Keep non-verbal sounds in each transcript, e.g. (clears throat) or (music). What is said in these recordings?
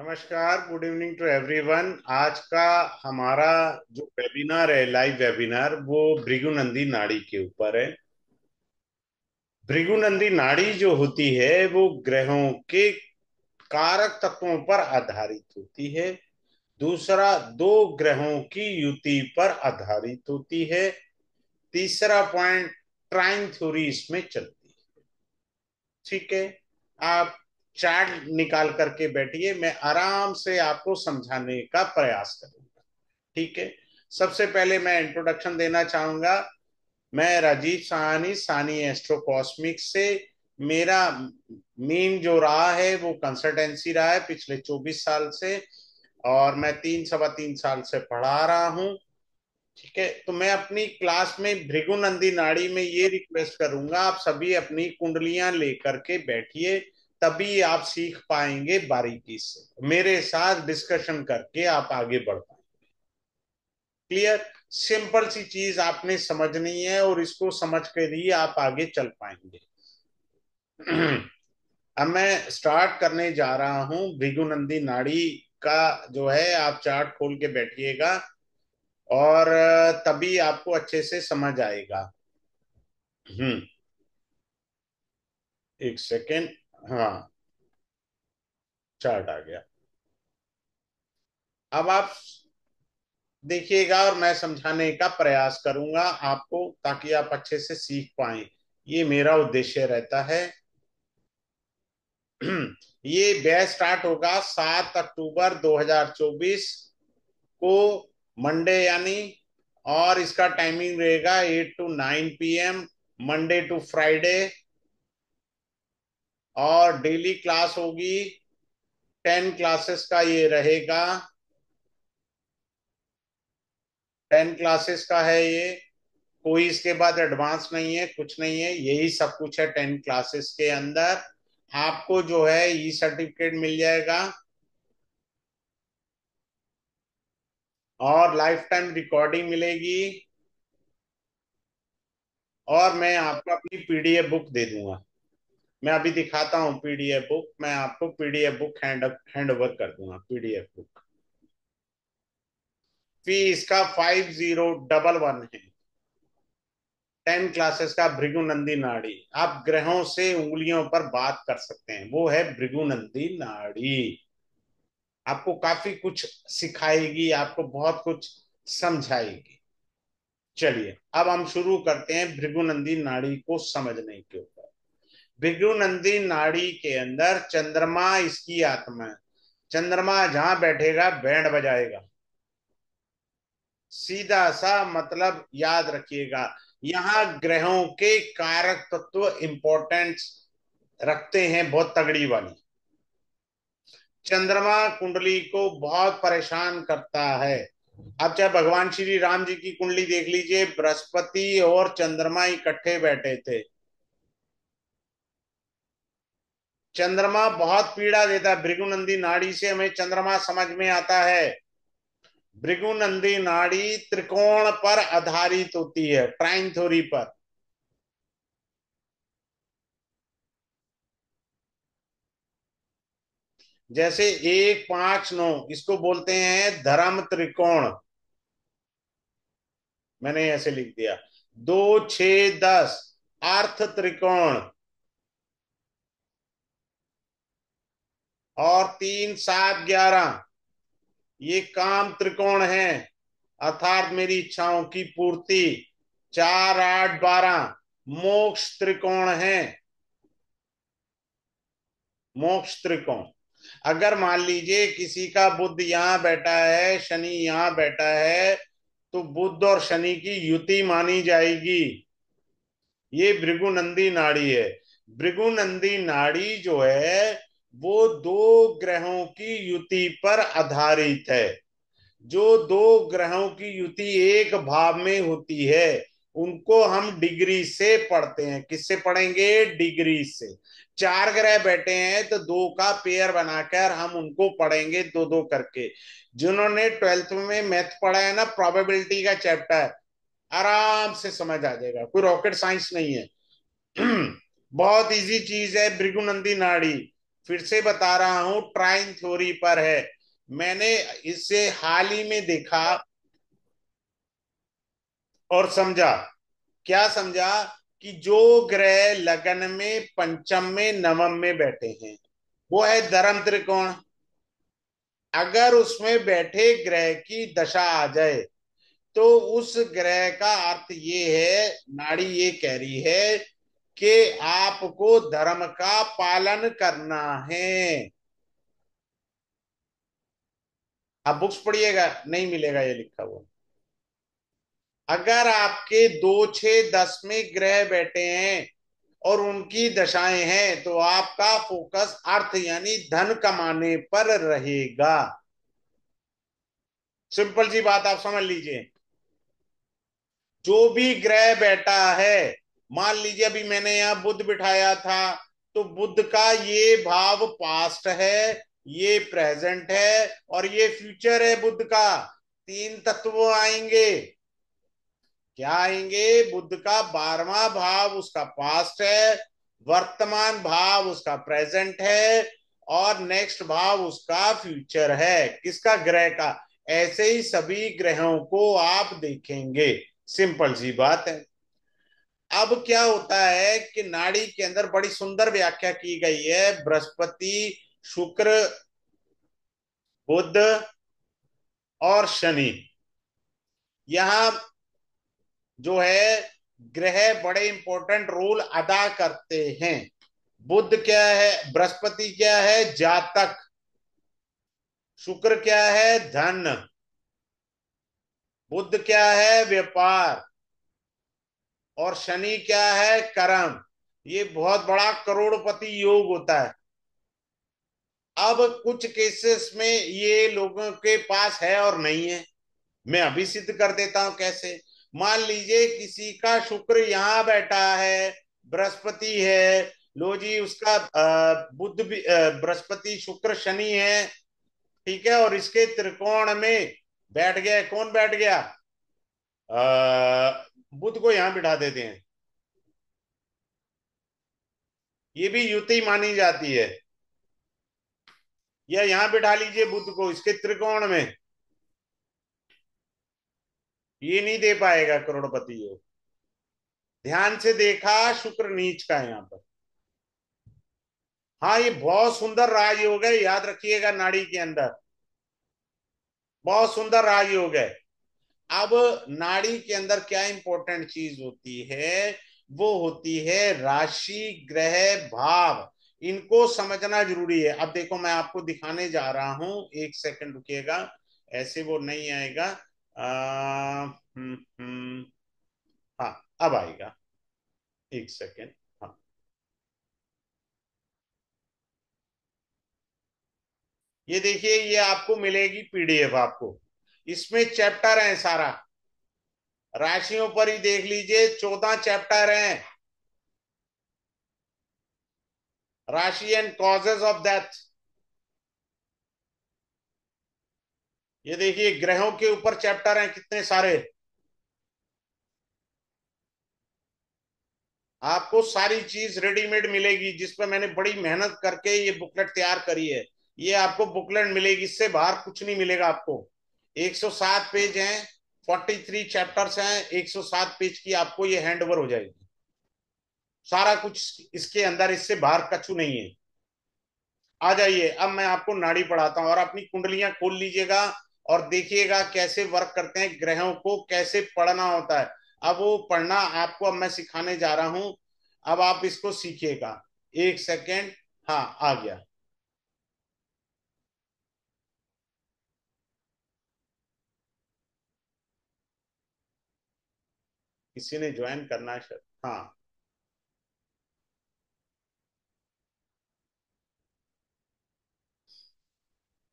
नमस्कार good evening to everyone आज का हमारा जो वेबिनार है लाइव वेबिनार वो भृगुनंदी नाड़ी के ऊपर है भृगुनंदी नाड़ी जो होती है वो ग्रहों के कारक तत्वों पर आधारित होती है दूसरा दो ग्रहों की युति पर आधारित होती है तीसरा पॉइंट ट्राइन थ्योरी इसमें चलती है ठीक है आप चार्ट निकाल करके बैठिए मैं आराम से आपको समझाने का प्रयास करूंगा ठीक है सबसे पहले मैं इंट्रोडक्शन देना चाहूंगा मैं राजीव सहानी सानी एस्ट्रोकॉस्मिक से मेरा मेन जो रहा है वो कंसल्टेंसी रहा है पिछले 24 साल से और मैं तीन सवा तीन साल से पढ़ा रहा हूँ ठीक है तो मैं अपनी क्लास में भृगुनंदी नंदी नाड़ी में ये रिक्वेस्ट करूंगा आप सभी अपनी कुंडलियां लेकर के बैठिए तभी आप सीख पाएंगे बारीकी से मेरे साथ डिस्कशन करके आप आगे बढ़ पाएंगे क्लियर सिंपल सी चीज आपने समझनी है और इसको समझ कर ही आप आगे चल पाएंगे (clears throat) अब मैं स्टार्ट करने जा रहा हूं भृगुनंदी नाड़ी का जो है आप चार्ट खोल के बैठिएगा और तभी आपको अच्छे से समझ आएगा हम्म एक सेकेंड हाँ चार्ट आ गया अब आप देखिएगा और मैं समझाने का प्रयास करूंगा आपको ताकि आप अच्छे से सीख पाए ये मेरा उद्देश्य रहता है (clears throat) ये बैच स्टार्ट होगा सात अक्टूबर 2024 को मंडे यानी और इसका टाइमिंग रहेगा eight to nine PM Monday to Friday और डेली क्लास होगी टेन क्लासेस का ये रहेगा टेन क्लासेस का है ये कोई इसके बाद एडवांस नहीं है कुछ नहीं है यही सब कुछ है टेन क्लासेस के अंदर आपको जो है ई सर्टिफिकेट मिल जाएगा और लाइफ टाइम रिकॉर्डिंग मिलेगी और मैं आपको अपनी पीडीएफ बुक दे दूंगा मैं अभी दिखाता हूँ पीडीएफ बुक मैं आपको PDF book hand hand over कर दूंगा पीडीएफ बुक फी इसका फाइव जीरो डबल वन है टेन क्लासेस का भृगुनंदी नाड़ी आप ग्रहों से उंगलियों पर बात कर सकते हैं वो है भृगुनंदी नाड़ी आपको काफी कुछ सिखाएगी आपको बहुत कुछ समझाएगी चलिए अब हम शुरू करते हैं भृगुनंदी नाड़ी को समझने के ऊपर नंदी नाड़ी के अंदर चंद्रमा इसकी आत्मा है चंद्रमा जहां बैठेगा बैंड बजाएगा सीधा सा मतलब याद रखिएगा यहाँ ग्रहों के कारक तत्व इंपॉर्टेंस रखते हैं बहुत तगड़ी वाली चंद्रमा कुंडली को बहुत परेशान करता है आप चाहे भगवान श्री राम जी की कुंडली देख लीजिए बृहस्पति और चंद्रमा इकट्ठे बैठे थे चंद्रमा बहुत पीड़ा देता है भृगुनंदी नाड़ी से हमें चंद्रमा समझ में आता है भृगुनंदी नाड़ी त्रिकोण पर आधारित होती है ट्राइन थोरी पर जैसे एक पांच नौ इसको बोलते हैं धर्म त्रिकोण मैंने ऐसे लिख दिया दो छ दस अर्थ त्रिकोण और तीन सात ग्यारह ये काम त्रिकोण है अर्थात मेरी इच्छाओं की पूर्ति चार आठ बारह मोक्ष त्रिकोण है मोक्ष त्रिकोण अगर मान लीजिए किसी का बुद्ध यहां बैठा है शनि यहाँ बैठा है तो बुद्ध और शनि की युति मानी जाएगी ये भृगुनंदी नाड़ी है भृगुनंदी नाड़ी जो है वो दो ग्रहों की युति पर आधारित है जो दो ग्रहों की युति एक भाव में होती है उनको हम डिग्री से पढ़ते हैं किससे पढ़ेंगे डिग्री से चार ग्रह बैठे हैं तो दो का पेयर बनाकर हम उनको पढ़ेंगे दो दो करके जिन्होंने ट्वेल्थ में मैथ पढ़ा है ना प्रोबेबिलिटी का चैप्टर आराम से समझ आ जाएगा कोई रॉकेट साइंस नहीं है (clears throat) बहुत इजी चीज है भृगुनंदी नाड़ी फिर से बता रहा हूं ट्राइन थ्योरी पर है मैंने इसे हाल ही में देखा और समझा क्या समझा कि जो ग्रह लगन में पंचम में नवम में बैठे हैं वो है धर्म त्रिकोण अगर उसमें बैठे ग्रह की दशा आ जाए तो उस ग्रह का अर्थ ये है नाड़ी ये कह रही है कि आपको धर्म का पालन करना है आप बुक्स पढ़िएगा नहीं मिलेगा ये लिखा हुआ अगर आपके दो छ दस में ग्रह बैठे हैं और उनकी दशाएं हैं तो आपका फोकस अर्थ यानी धन कमाने पर रहेगा सिंपल सी बात आप समझ लीजिए जो भी ग्रह बैठा है मान लीजिए अभी मैंने यहाँ बुद्ध बिठाया था तो बुद्ध का ये भाव पास्ट है ये प्रेजेंट है और ये फ्यूचर है बुद्ध का तीन तत्व आएंगे क्या आएंगे बुद्ध का बारवा भाव उसका पास्ट है वर्तमान भाव उसका प्रेजेंट है और नेक्स्ट भाव उसका फ्यूचर है किसका ग्रह का ऐसे ही सभी ग्रहों को आप देखेंगे सिंपल सी बात है अब क्या होता है कि नाड़ी के अंदर बड़ी सुंदर व्याख्या की गई है बृहस्पति शुक्र बुद्ध और शनि यहां जो है ग्रह बड़े इंपॉर्टेंट रोल अदा करते हैं बुद्ध क्या है बृहस्पति क्या है जातक शुक्र क्या है धन बुद्ध क्या है व्यापार और शनि क्या है कर्म ये बहुत बड़ा करोड़पति योग होता है अब कुछ केसेस में ये लोगों के पास है और नहीं है मैं अभी सिद्ध कर देता हूं कैसे मान लीजिए किसी का शुक्र यहाँ बैठा है बृहस्पति है लो जी उसका बुद्ध भी बृहस्पति शुक्र शनि है ठीक है और इसके त्रिकोण में बैठ गया कौन बैठ गया बुद्ध को यहां बिठा देते हैं ये भी युति मानी जाती है या यहां बिठा लीजिए बुद्ध को इसके त्रिकोण में ये नहीं दे पाएगा करोड़पति योग ध्यान से देखा शुक्र नीच का यहां पर हाँ ये बहुत सुंदर राजयोग है याद रखिएगा नाड़ी के अंदर बहुत सुंदर राजयोग है अब नाड़ी के अंदर क्या इंपॉर्टेंट चीज होती है वो होती है राशि ग्रह भाव इनको समझना जरूरी है अब देखो मैं आपको दिखाने जा रहा हूं एक सेकंड रुकिएगा ऐसे वो नहीं आएगा हम्म, हम्म। हाँ अब आएगा एक सेकेंड हाँ ये देखिए ये आपको मिलेगी पीडीएफ आपको इसमें चैप्टर है सारा राशियों पर ही देख लीजिए चौदह चैप्टर हैं राशि एंड कॉजेज ऑफ डेथ ये देखिए ग्रहों के ऊपर चैप्टर हैं कितने सारे आपको सारी चीज रेडीमेड मिलेगी जिसपे मैंने बड़ी मेहनत करके ये बुकलेट तैयार करी है ये आपको बुकलेट मिलेगी इससे बाहर कुछ नहीं मिलेगा आपको 107 पेज हैं 43 चैप्टर्स हैं 107 पेज की आपको ये हैंड ओवर हो जाएगी सारा कुछ इसके अंदर इससे बाहर कछु नहीं है आ जाइए अब मैं आपको नाड़ी पढ़ाता हूं और अपनी कुंडलियां खोल लीजिएगा और देखिएगा कैसे वर्क करते हैं ग्रहों को कैसे पढ़ना होता है अब वो पढ़ना आपको अब मैं सिखाने जा रहा हूं अब आप इसको सीखिएगा एक सेकेंड हाँ आ गया किसी ने ज्वाइन करना है शायद हाँ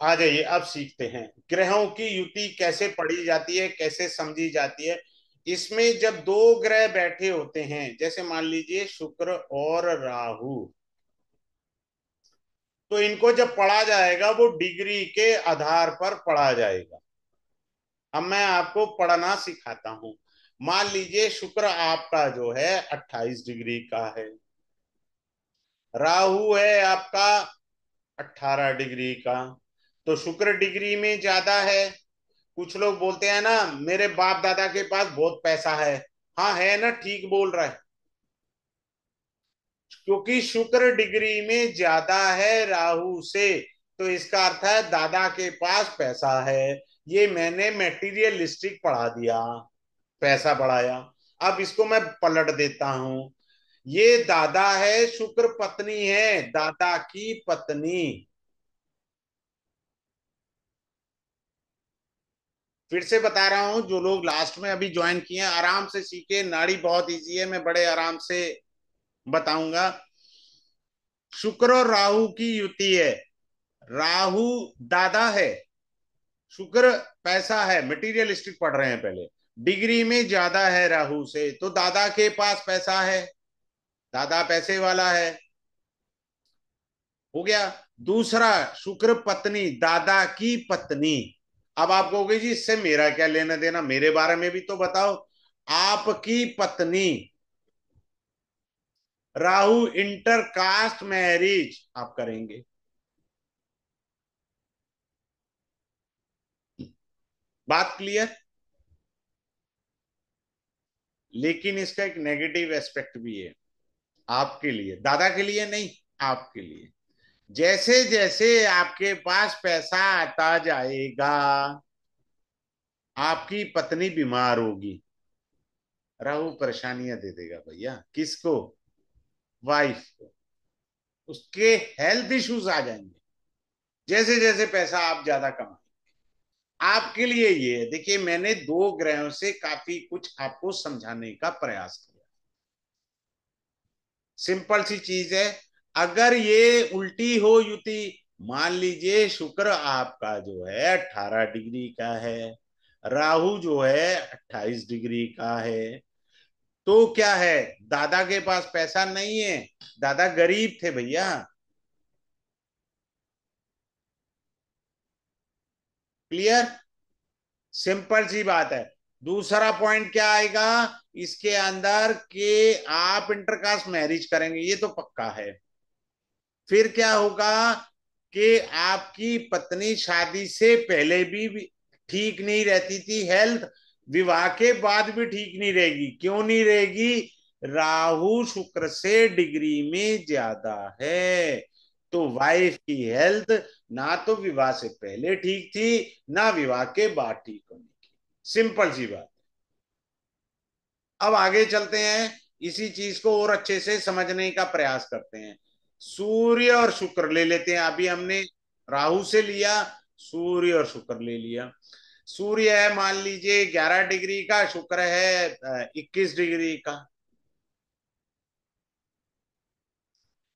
आ जाइए अब सीखते हैं ग्रहों की युति कैसे पढ़ी जाती है कैसे समझी जाती है इसमें जब दो ग्रह बैठे होते हैं जैसे मान लीजिए शुक्र और राहु तो इनको जब पढ़ा जाएगा वो डिग्री के आधार पर पढ़ा जाएगा अब मैं आपको पढ़ना सिखाता हूं मान लीजिए शुक्र आपका जो है 28 डिग्री का है राहु है आपका 18 डिग्री का तो शुक्र डिग्री में ज्यादा है कुछ लोग बोलते हैं ना मेरे बाप दादा के पास बहुत पैसा है हाँ है ना ठीक बोल रहा है क्योंकि शुक्र डिग्री में ज्यादा है राहु से तो इसका अर्थ है दादा के पास पैसा है ये मैंने मेटीरियलिस्टिक पढ़ा दिया पैसा बढ़ाया अब इसको मैं पलट देता हूं ये दादा है शुक्र पत्नी है दादा की पत्नी फिर से बता रहा हूं जो लोग लास्ट में अभी ज्वाइन किए हैं आराम से सीखे नाड़ी बहुत इजी है मैं बड़े आराम से बताऊंगा शुक्र और राहु की युति है राहु दादा है शुक्र पैसा है मटीरियलिस्टिक पढ़ रहे हैं पहले डिग्री में ज्यादा है राहु से तो दादा के पास पैसा है दादा पैसे वाला है हो गया दूसरा शुक्र पत्नी दादा की पत्नी अब आप कहोगे जी इससे मेरा क्या लेना देना मेरे बारे में भी तो बताओ आपकी पत्नी राहु इंटर कास्ट मैरिज आप करेंगे बात क्लियर लेकिन इसका एक नेगेटिव एस्पेक्ट भी है आपके लिए दादा के लिए नहीं आपके लिए जैसे जैसे आपके पास पैसा आता जाएगा आपकी पत्नी बीमार होगी राहु परेशानियां दे देगा भैया किसको वाइफ को उसके हेल्थ इश्यूज आ जाएंगे जैसे जैसे पैसा आप ज्यादा कमाए आपके लिए ये है देखिए मैंने दो ग्रहों से काफी कुछ आपको समझाने का प्रयास किया सिंपल सी चीज है अगर ये उल्टी हो युति मान लीजिए शुक्र आपका जो है 18 डिग्री का है राहु जो है 28 डिग्री का है तो क्या है दादा के पास पैसा नहीं है दादा गरीब थे भैया क्लियर सिंपल सी बात है दूसरा पॉइंट क्या आएगा इसके अंदर कि आप इंटरकास्ट मैरिज करेंगे ये तो पक्का है फिर क्या होगा कि आपकी पत्नी शादी से पहले भी ठीक नहीं रहती थी हेल्थ विवाह के बाद भी ठीक नहीं रहेगी क्यों नहीं रहेगी राहु शुक्र से डिग्री में ज्यादा है तो वाइफ की हेल्थ ना तो विवाह से पहले ठीक थी ना विवाह के बाद ठीक होने की सिंपल सी बात अब आगे चलते हैं इसी चीज को और अच्छे से समझने का प्रयास करते हैं सूर्य और शुक्र ले लेते हैं अभी हमने राहु से लिया सूर्य और शुक्र ले लिया सूर्य है मान लीजिए 11 डिग्री का शुक्र है 21 डिग्री का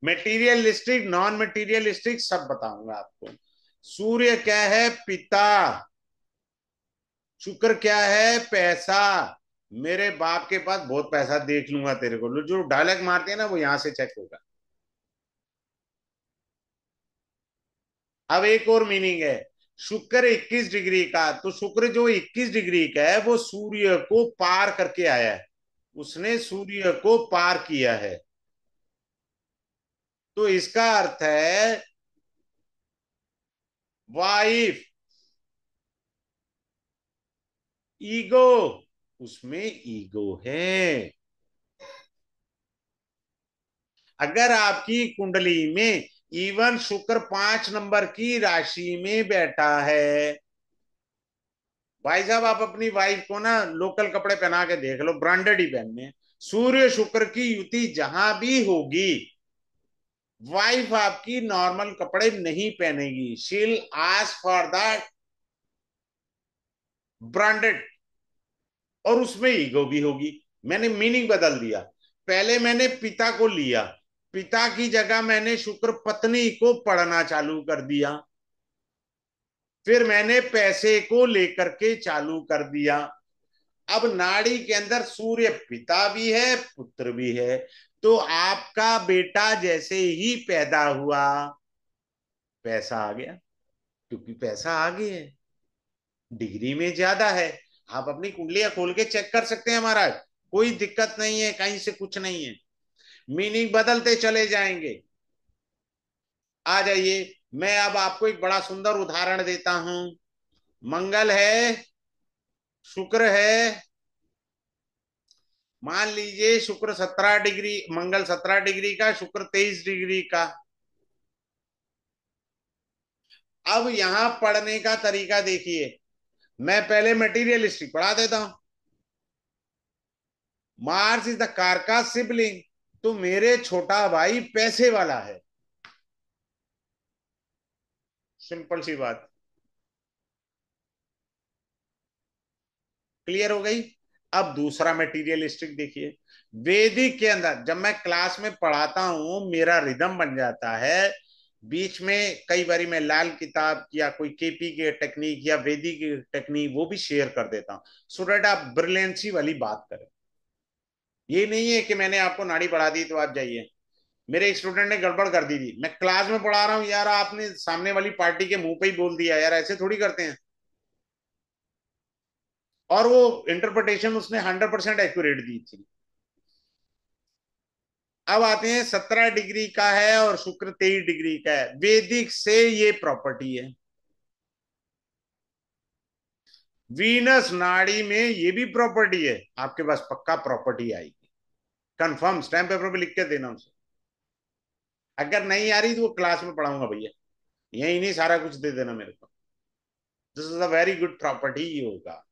मेटीरियलिस्टिक नॉन मेटीरियलिस्टिक सब बताऊंगा आपको सूर्य क्या है पिता शुक्र क्या है पैसा मेरे बाप के पास बहुत पैसा देख लूंगा तेरे को जो डायलॉग मारते हैं ना वो यहां से चेक होगा अब एक और मीनिंग है शुक्र 21 डिग्री का तो शुक्र जो 21 डिग्री का है वो सूर्य को पार करके आया है उसने सूर्य को पार किया है तो इसका अर्थ है वाइफ ईगो उसमें ईगो है अगर आपकी कुंडली में इवन शुक्र पांच नंबर की राशि में बैठा है भाई साहब आप अपनी वाइफ को ना लोकल कपड़े पहना के देख लो ब्रांडेड ही पहनने सूर्य शुक्र की युति जहां भी होगी वाइफ आपकी नॉर्मल कपड़े नहीं पहनेगी शील आज फॉर दैट ब्रांडेड और उसमें ईगो भी होगी मैंने मीनिंग बदल दिया पहले मैंने पिता को लिया पिता की जगह मैंने शुक्र पत्नी को पढ़ना चालू कर दिया फिर मैंने पैसे को लेकर के चालू कर दिया अब नाड़ी के अंदर सूर्य पिता भी है पुत्र भी है तो आपका बेटा जैसे ही पैदा हुआ पैसा आ गया क्योंकि पैसा आगे है डिग्री में ज्यादा है आप अपनी कुंडलियां खोल के चेक कर सकते हैं महाराज कोई दिक्कत नहीं है कहीं से कुछ नहीं है मीनिंग बदलते चले जाएंगे आ जाइए मैं अब आपको एक बड़ा सुंदर उदाहरण देता हूं मंगल है शुक्र है मान लीजिए शुक्र सत्रह डिग्री मंगल सत्रह डिग्री का शुक्र तेईस डिग्री का अब यहां पढ़ने का तरीका देखिए मैं पहले मटीरियलिस्टिक पढ़ा देता हूं Mars is the karaka sibling तो मेरे छोटा भाई पैसे वाला है सिंपल सी बात क्लियर हो गई अब दूसरा मेटीरियलिस्टिक देखिए वेदिक के अंदर जब मैं क्लास में पढ़ाता हूं मेरा रिदम बन जाता है बीच में कई बार मैं लाल किताब या कोई केपी के टेक्निक या वेदी की टेक्निक वो भी शेयर कर देता हूँ स्टूडेंट आप ब्रिलियंसी वाली बात करें ये नहीं है कि मैंने आपको नाड़ी बढ़ा दी तो आप जाइए मेरे स्टूडेंट ने गड़बड़ कर दी थी मैं क्लास में पढ़ा रहा हूँ यार आपने सामने वाली पार्टी के मुंह पे ही बोल दिया यार ऐसे थोड़ी करते हैं और वो इंटरप्रिटेशन उसने हंड्रेड परसेंट एक्यूरेट दी थी अब आते हैं सत्रह डिग्री का है और शुक्र तेईस डिग्री का है वेदिक से ये प्रॉपर्टी है वीनस नाड़ी में ये भी प्रॉपर्टी है आपके पास पक्का प्रॉपर्टी आएगी कंफर्म स्टैम्प पेपर पे लिख के देना उसे अगर नहीं आ रही तो वो क्लास में पढ़ाऊंगा भैया यही नहीं सारा कुछ दे देना मेरे को this is a very good property ये होगा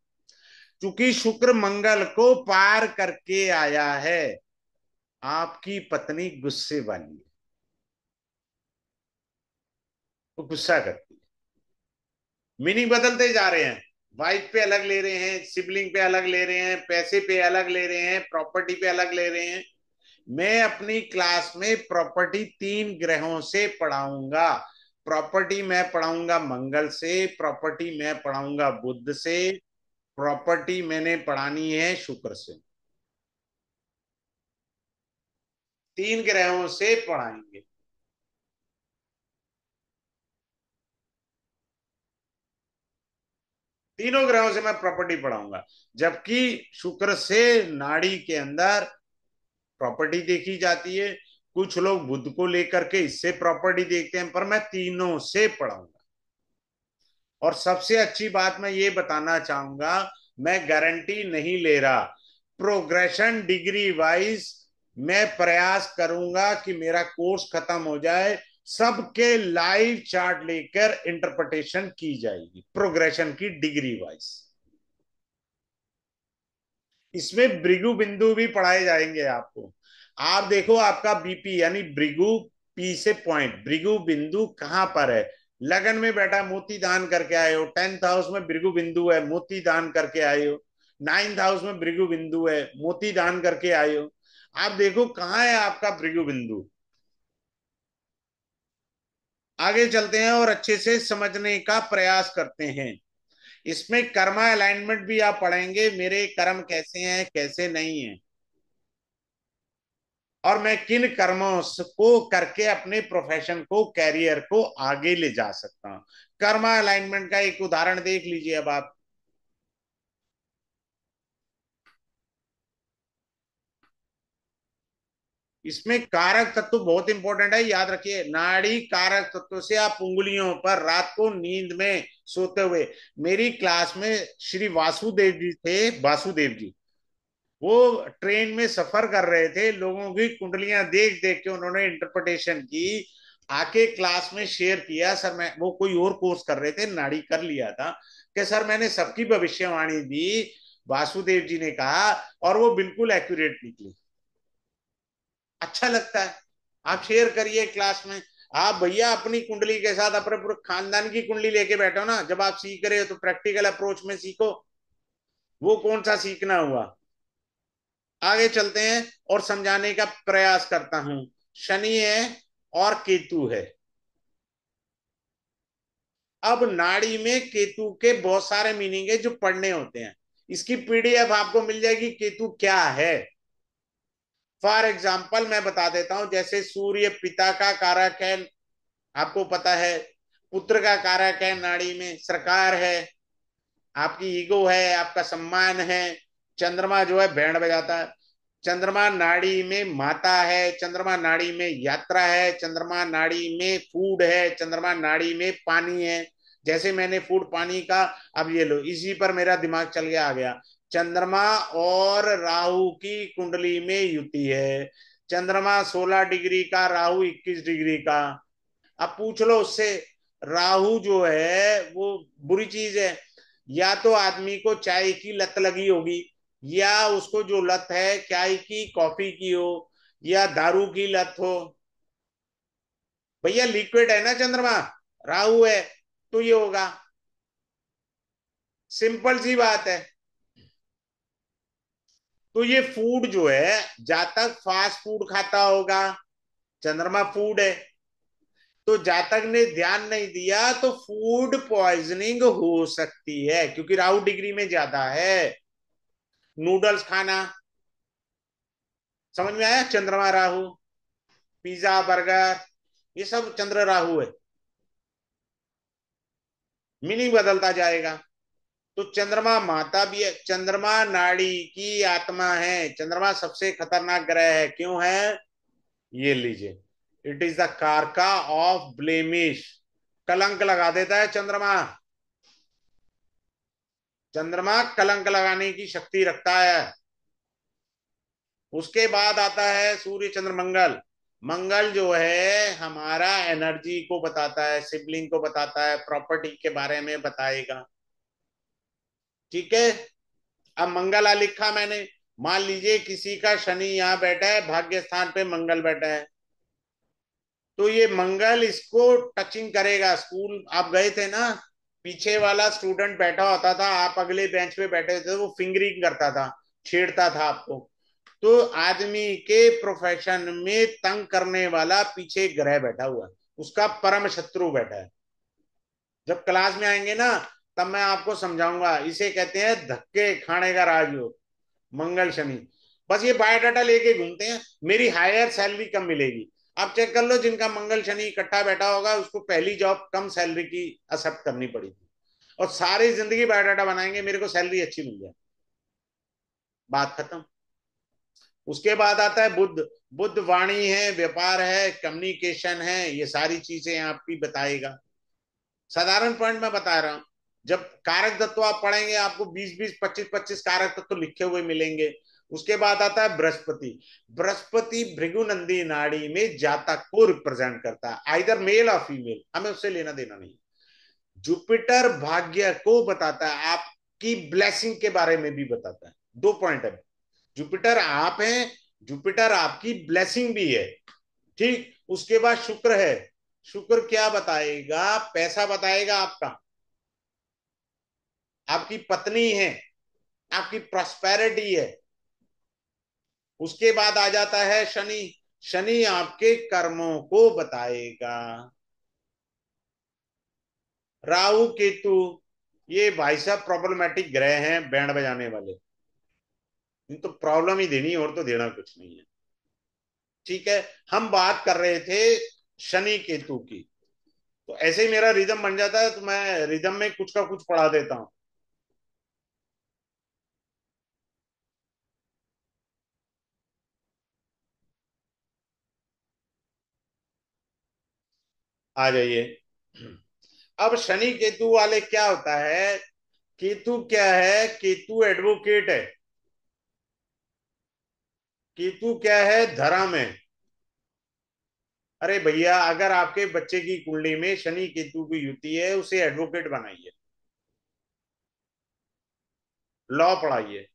चूंकि शुक्र मंगल को पार करके आया है आपकी पत्नी गुस्से वाली है वो गुस्सा करती है मीनिंग बदलते जा रहे हैं वाइफ पे अलग ले रहे हैं सिबलिंग पे अलग ले रहे हैं पैसे पे अलग ले रहे हैं प्रॉपर्टी पे अलग ले रहे हैं मैं अपनी क्लास में प्रॉपर्टी तीन ग्रहों से पढ़ाऊंगा प्रॉपर्टी मैं पढ़ाऊंगा मंगल से प्रॉपर्टी मैं पढ़ाऊंगा बुद्ध से प्रॉपर्टी मैंने पढ़ानी है शुक्र से तीन ग्रहों से पढ़ाएंगे तीनों ग्रहों से मैं प्रॉपर्टी पढ़ाऊंगा जबकि शुक्र से नाड़ी के अंदर प्रॉपर्टी देखी जाती है कुछ लोग बुद्ध को लेकर के इससे प्रॉपर्टी देखते हैं पर मैं तीनों से पढ़ाऊंगा और सबसे अच्छी बात मैं ये बताना चाहूंगा मैं गारंटी नहीं ले रहा प्रोग्रेशन डिग्री वाइज मैं प्रयास करूंगा कि मेरा कोर्स खत्म हो जाए सबके लाइव चार्ट लेकर इंटरप्रिटेशन की जाएगी प्रोग्रेशन की डिग्री वाइज इसमें ब्रिगु बिंदु भी पढ़ाए जाएंगे आपको आप देखो आपका बीपी यानी ब्रिगु पी से पॉइंट ब्रिगु बिंदु कहां पर है लगन में बैठा मोती दान करके आए हो टेंथ हाउस में भृगु बिंदु है मोती दान करके आए हो नाइन्थ हाउस में भृगु बिंदु है मोती दान करके आए हो आप देखो कहाँ है आपका भृगु बिंदु आगे चलते हैं और अच्छे से समझने का प्रयास करते हैं इसमें कर्मा अलाइनमेंट भी आप पढ़ेंगे मेरे कर्म कैसे हैं कैसे नहीं है और मैं किन कर्मों को करके अपने प्रोफेशन को कैरियर को आगे ले जा सकता हूं कर्मा अलाइनमेंट का एक उदाहरण देख लीजिए अब आप इसमें कारक तत्व बहुत इंपॉर्टेंट है याद रखिए नाड़ी कारक तत्व से आप उंगलियों पर रात को नींद में सोते हुए मेरी क्लास में श्री वासुदेव जी थे वासुदेव जी वो ट्रेन में सफर कर रहे थे लोगों की कुंडलियां देख देख के उन्होंने इंटरप्रिटेशन की आके क्लास में शेयर किया सर मैं वो कोई और कोर्स कर रहे थे नाड़ी कर लिया था कि सर मैंने सबकी भविष्यवाणी दी वासुदेव जी ने कहा और वो बिल्कुल एक्यूरेट निकली अच्छा लगता है आप शेयर करिए क्लास में आप भैया अपनी कुंडली के साथ अपने पूरे खानदान की कुंडली लेके बैठो ना जब आप सीख रहे हो तो प्रैक्टिकल अप्रोच में सीखो वो कौन सा सीखना हुआ आगे चलते हैं और समझाने का प्रयास करता हूं शनि है और केतु है अब नाड़ी में केतु के बहुत सारे मीनिंग है जो पढ़ने होते हैं इसकी पीडीएफ आपको मिल जाएगी केतु क्या है फॉर एग्जाम्पल मैं बता देता हूं जैसे सूर्य पिता का कारक है आपको पता है पुत्र का कारक है नाड़ी में सरकार है आपकी ईगो है आपका सम्मान है चंद्रमा जो है बैंड बजाता है चंद्रमा नाड़ी में माता है चंद्रमा नाड़ी में यात्रा है चंद्रमा नाड़ी में फूड है चंद्रमा नाड़ी में पानी है जैसे मैंने फूड पानी का अब ये लो इसी पर मेरा दिमाग चल गया आ गया चंद्रमा और राहु की कुंडली में युति है चंद्रमा 16 डिग्री का राहु 21 डिग्री का अब पूछ लो उससे राहु जो है वो बुरी चीज है या तो आदमी को चाय की लत लगी होगी या उसको जो लत है चाय की कॉफी की हो या दारू की लत हो भैया लिक्विड है ना चंद्रमा राहु है तो ये होगा सिंपल सी बात है तो ये फूड जो है जातक फास्ट फूड खाता होगा चंद्रमा फूड है तो जातक ने ध्यान नहीं दिया तो फूड पॉइजनिंग हो सकती है क्योंकि राहु डिग्री में ज्यादा है नूडल्स खाना समझ में आया चंद्रमा राहु पिज्जा बर्गर ये सब चंद्र राहु है मीनिंग बदलता जाएगा तो चंद्रमा माता भी है चंद्रमा नाड़ी की आत्मा है चंद्रमा सबसे खतरनाक ग्रह है क्यों है ये लीजिए it is the karaka of blemish कलंक लगा देता है चंद्रमा चंद्रमा कलंक लगाने की शक्ति रखता है उसके बाद आता है सूर्य चंद्र मंगल मंगल जो है हमारा एनर्जी को बताता है सिबलिंग को बताता है प्रॉपर्टी के बारे में बताएगा ठीक है अब आ लिखा मैंने मान लीजिए किसी का शनि यहां बैठा है भाग्य स्थान पे मंगल बैठा है तो ये मंगल इसको टचिंग करेगा स्कूल आप गए थे ना पीछे वाला स्टूडेंट बैठा होता था आप अगले बेंच पे बैठे थे वो फिंगरिंग करता था छेड़ता था आपको तो आदमी के प्रोफेशन में तंग करने वाला पीछे ग्रह बैठा हुआ उसका परम शत्रु बैठा है जब क्लास में आएंगे ना तब मैं आपको समझाऊंगा इसे कहते हैं धक्के खाने का राजयोग मंगल शनि बस ये बायोडाटा लेके घूमते हैं मेरी हायर सैलरी कब मिलेगी आप चेक कर लो जिनका मंगल शनि इकट्ठा बैठा होगा उसको पहली जॉब कम सैलरी की एक्सेप्ट करनी पड़ेगी और सारी जिंदगी बायोडाटा बनाएंगे मेरे को सैलरी अच्छी मिल जाए बात खत्म उसके बाद आता है बुद्ध बुद्ध वाणी है व्यापार है कम्युनिकेशन है ये सारी चीजें आपकी बताएगा साधारण पॉइंट में बता रहा हूं जब कारक तत्व आप पढ़ेंगे आपको 20 20 25 25 कारक तत्व लिखे हुए मिलेंगे उसके बाद आता है बृहस्पति बृहस्पति भृगुनंदी नाड़ी में जातक को रिप्रेजेंट करता है आइदर मेल और फीमेल हमें उससे लेना देना नहीं जुपिटर भाग्य को बताता है आपकी ब्लेसिंग के बारे में भी बताता है दो पॉइंट है जुपिटर आप हैं जुपिटर आपकी ब्लेसिंग भी है ठीक उसके बाद शुक्र है शुक्र क्या बताएगा पैसा बताएगा आपका आपकी पत्नी है आपकी प्रॉस्पेरिटी है उसके बाद आ जाता है शनि शनि आपके कर्मों को बताएगा राहु केतु ये भाई साहब प्रॉब्लमेटिक ग्रह हैं बैंड बजाने वाले इन तो प्रॉब्लम ही देनी और तो देना कुछ नहीं है ठीक है हम बात कर रहे थे शनि केतु की तो ऐसे ही मेरा रिदम बन जाता है तो मैं रिदम में कुछ का कुछ पढ़ा देता हूं आ जाइए अब शनि केतु वाले क्या होता है केतु क्या है केतु एडवोकेट है केतु क्या है धरा में अरे भैया अगर आपके बच्चे की कुंडली में शनि केतु की युति है उसे एडवोकेट बनाइए लॉ पढ़ाइए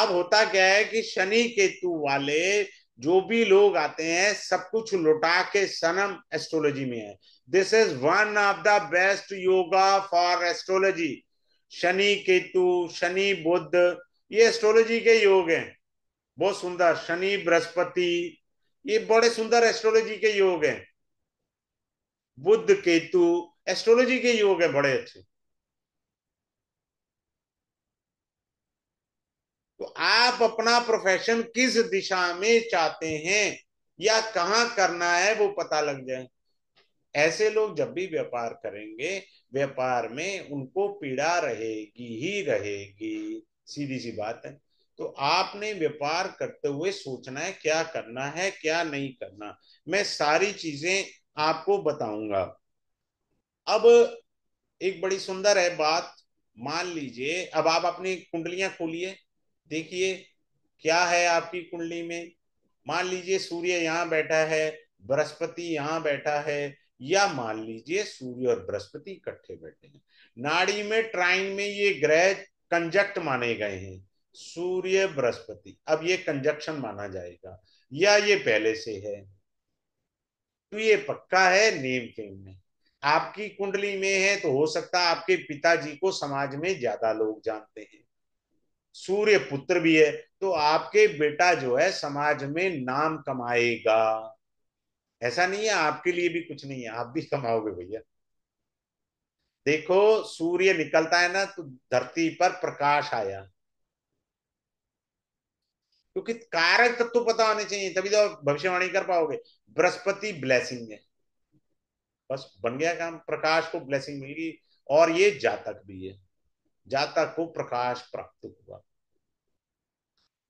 अब होता क्या है कि शनि केतु वाले जो भी लोग आते हैं सब कुछ लुटा के सनम एस्ट्रोलॉजी में है this is one of the best yoga for astrology Shani Ketu Shani Budh ये एस्ट्रोलॉजी के योग हैं बहुत सुंदर शनि बृहस्पति ये बड़े सुंदर एस्ट्रोलॉजी के योग हैं बुद्ध केतु एस्ट्रोलॉजी के योग है बड़े अच्छे आप अपना प्रोफेशन किस दिशा में चाहते हैं या कहाँ करना है वो पता लग जाए ऐसे लोग जब भी व्यापार करेंगे व्यापार में उनको पीड़ा रहेगी ही रहेगी सीधी सी बात है तो आपने व्यापार करते हुए सोचना है क्या करना है क्या नहीं करना मैं सारी चीजें आपको बताऊंगा अब एक बड़ी सुंदर है बात मान लीजिए अब आप अपनी कुंडलियां खोलिए देखिए क्या है आपकी कुंडली में मान लीजिए सूर्य यहाँ बैठा है बृहस्पति यहाँ बैठा है या मान लीजिए सूर्य और बृहस्पति इकट्ठे बैठे हैं नाड़ी में ट्राइन में ये ग्रह कंजक्ट माने गए हैं सूर्य बृहस्पति अब ये कंजक्शन माना जाएगा या ये पहले से है तो ये पक्का है नेम फेम में आपकी कुंडली में है तो हो सकता है आपके पिताजी को समाज में ज्यादा लोग जानते हैं सूर्य पुत्र भी है तो आपके बेटा जो है समाज में नाम कमाएगा ऐसा नहीं है आपके लिए भी कुछ नहीं है आप भी कमाओगे भैया देखो सूर्य निकलता है ना तो धरती पर प्रकाश आया क्योंकि कारक तत्व तो पता होने चाहिए तभी तो भविष्यवाणी कर पाओगे बृहस्पति ब्लेसिंग है बस बन गया काम प्रकाश को ब्लेसिंग मिलेगी और ये जातक भी है जाता को प्रकाश प्राप्त हुआ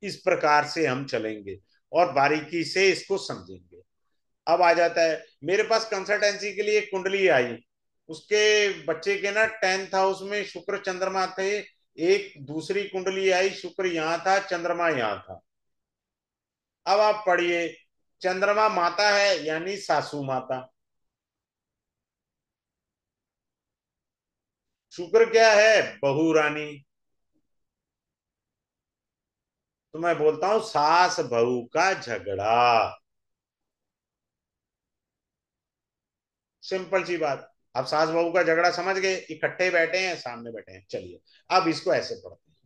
इस प्रकार से हम चलेंगे और बारीकी से इसको समझेंगे अब आ जाता है मेरे पास कंसल्टेंसी के लिए कुंडली आई उसके बच्चे के ना टेंथ हाउस में शुक्र चंद्रमा थे एक दूसरी कुंडली आई शुक्र यहां था चंद्रमा यहां था अब आप पढ़िए चंद्रमा माता है यानी सासू माता शुक्र क्या है बहु रानी तो मैं बोलता हूं सास बहू का झगड़ा सिंपल सी बात अब सास बहू का झगड़ा समझ गए इकट्ठे बैठे हैं सामने बैठे हैं चलिए अब इसको ऐसे पढ़ते हैं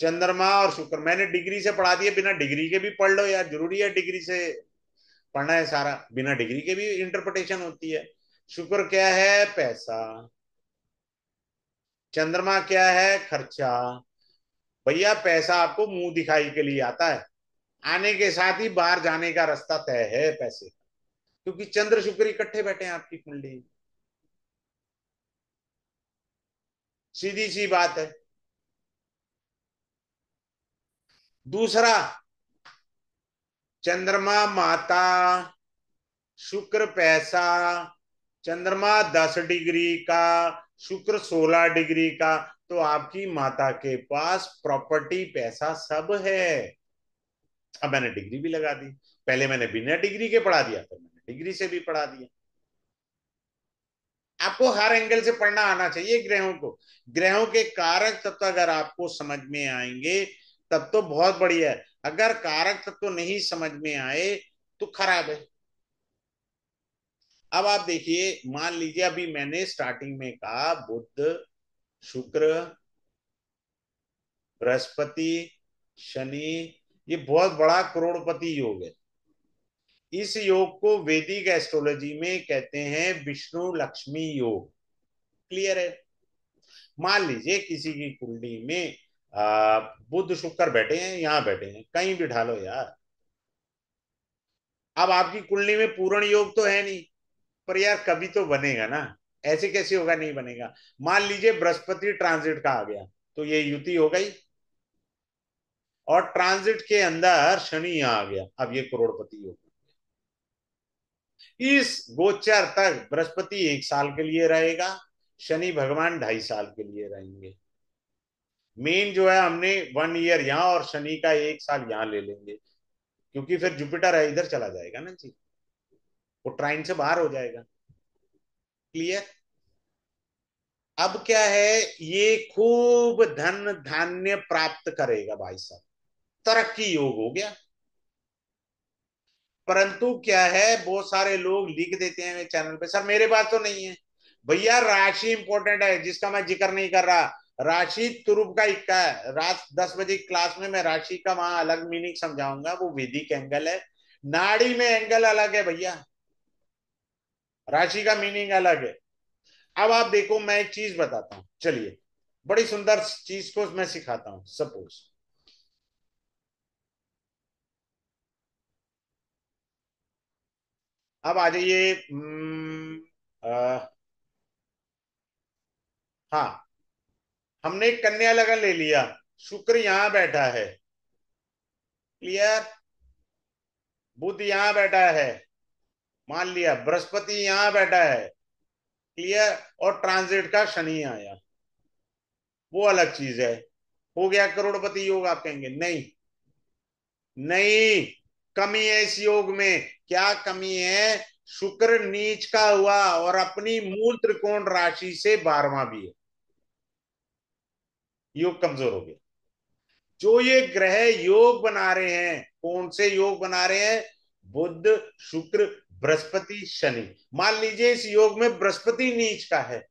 चंद्रमा और शुक्र मैंने डिग्री से पढ़ा दिया बिना डिग्री के भी पढ़ लो यार जरूरी है डिग्री से पढ़ना है सारा बिना डिग्री के भी इंटरप्रिटेशन होती है शुक्र क्या है पैसा चंद्रमा क्या है खर्चा भैया पैसा आपको मुंह दिखाई के लिए आता है आने के साथ ही बाहर जाने का रास्ता तय है पैसे क्योंकि चंद्र शुक्र इकट्ठे बैठे हैं आपकी कुंडली सीधी सी बात है दूसरा चंद्रमा माता शुक्र पैसा चंद्रमा दस डिग्री का शुक्र 16 डिग्री का तो आपकी माता के पास प्रॉपर्टी पैसा सब है अब मैंने डिग्री भी लगा दी पहले मैंने बिना डिग्री के पढ़ा दिया फिर मैंने डिग्री से भी पढ़ा दिया आपको हर एंगल से पढ़ना आना चाहिए ग्रहों को ग्रहों के कारक तत्व अगर आपको समझ में आएंगे तब तो बहुत बढ़िया है अगर कारक तत्व नहीं समझ में आए तो खराब है अब आप देखिए मान लीजिए अभी मैंने स्टार्टिंग में कहा बुद्ध शुक्र बृहस्पति शनि ये बहुत बड़ा करोड़पति योग है इस योग को वैदिक एस्ट्रोलॉजी में कहते हैं विष्णु लक्ष्मी योग क्लियर है मान लीजिए किसी की कुंडली में बुद्ध शुक्र बैठे हैं यहां बैठे हैं कहीं बिठा लो यार अब आपकी कुंडली में पूर्ण योग तो है नहीं पर यार कभी तो बनेगा ना ऐसे कैसे होगा नहीं बनेगा मान लीजिए बृहस्पति ट्रांजिट का आ गया तो ये युति हो गई और ट्रांजिट के अंदर शनि यहां आ गया अब ये करोड़पति हो गया इस गोचर तक बृहस्पति एक साल के लिए रहेगा शनि भगवान ढाई साल के लिए रहेंगे मेन जो है हमने वन ईयर यहां और शनि का एक साल यहां ले लेंगे क्योंकि फिर जुपिटर है इधर चला जाएगा ना जी वो ट्राइन से बाहर हो जाएगा क्लियर अब क्या है ये खूब धन धान्य प्राप्त करेगा भाई साहब तरक्की योग हो गया परंतु क्या है बहुत सारे लोग लिख देते हैं मेरे चैनल पे सर मेरे पास तो नहीं है भैया राशि इंपॉर्टेंट है जिसका मैं जिक्र नहीं कर रहा राशि तुरुप का इक्का है रात दस बजे क्लास में मैं राशि का वहां अलग मीनिंग समझाऊंगा वो वैदिक एंगल है नाड़ी में एंगल अलग है भैया राशि का मीनिंग अलग है अब आप देखो मैं एक चीज बताता हूं चलिए बड़ी सुंदर चीज को मैं सिखाता हूं सपोज अब आ जाइए हम्म, हाँ हमने कन्या लगन ले लिया शुक्र यहां बैठा है क्लियर बुद्ध यहां बैठा है मान लिया बृहस्पति यहां बैठा है क्लियर और ट्रांसिट का शनि आया वो अलग चीज है हो गया करोड़पति योग आप कहेंगे नहीं नहीं कमी है इस योग में क्या कमी है शुक्र नीच का हुआ और अपनी मूल त्रिकोण राशि से बारवा भी है योग कमजोर हो गया जो ये ग्रह योग बना रहे हैं कौन से योग बना रहे हैं बुद्ध शुक्र बृहस्पति शनि मान लीजिए इस योग में बृहस्पति नीच का है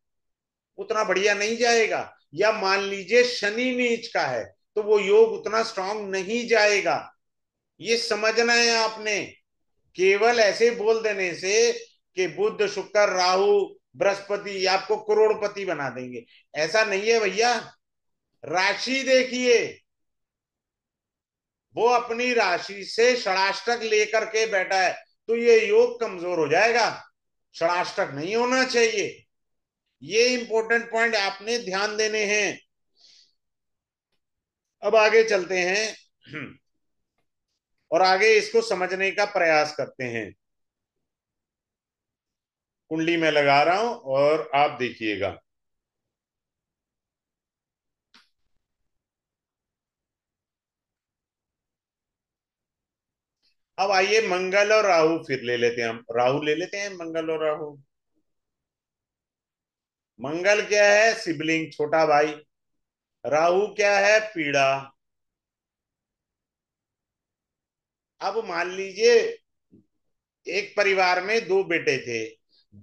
उतना बढ़िया नहीं जाएगा या मान लीजिए शनि नीच का है तो वो योग उतना स्ट्रांग नहीं जाएगा ये समझना है आपने केवल ऐसे बोल देने से कि बुद्ध शुक्र राहु बृहस्पति आपको करोड़पति बना देंगे ऐसा नहीं है भैया राशि देखिए वो अपनी राशि से षडाष्टक लेकर के बैठा है तो ये योग कमजोर हो जाएगा षडाष्टक नहीं होना चाहिए ये इंपॉर्टेंट पॉइंट आपने ध्यान देने हैं अब आगे चलते हैं और आगे इसको समझने का प्रयास करते हैं कुंडली में लगा रहा हूं और आप देखिएगा अब आइए मंगल और राहु फिर ले लेते हैं हम राहु ले लेते हैं मंगल और राहु मंगल क्या है सिबलिंग छोटा भाई राहु क्या है पीड़ा अब मान लीजिए एक परिवार में दो बेटे थे